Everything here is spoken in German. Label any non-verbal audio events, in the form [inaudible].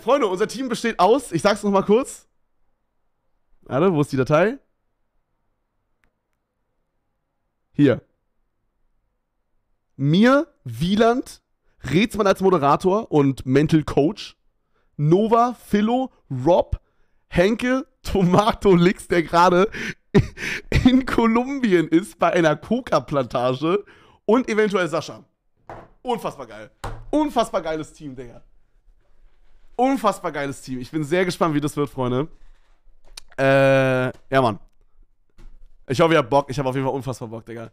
Freunde, unser Team besteht aus, ich sag's nochmal kurz. Warte, wo ist die Datei? Hier. Mir, Wieland, Rätsmann als Moderator und Mental Coach, Nova, Philo, Rob, Henke, Tomato Lix, der gerade [laughs] in Kolumbien ist bei einer Coca-Plantage und eventuell Sascha. Unfassbar geil. Unfassbar geiles Team, Digga unfassbar geiles Team. Ich bin sehr gespannt, wie das wird, Freunde. Äh, ja, Mann. Ich hoffe, ihr habt Bock. Ich habe auf jeden Fall unfassbar Bock, Digga.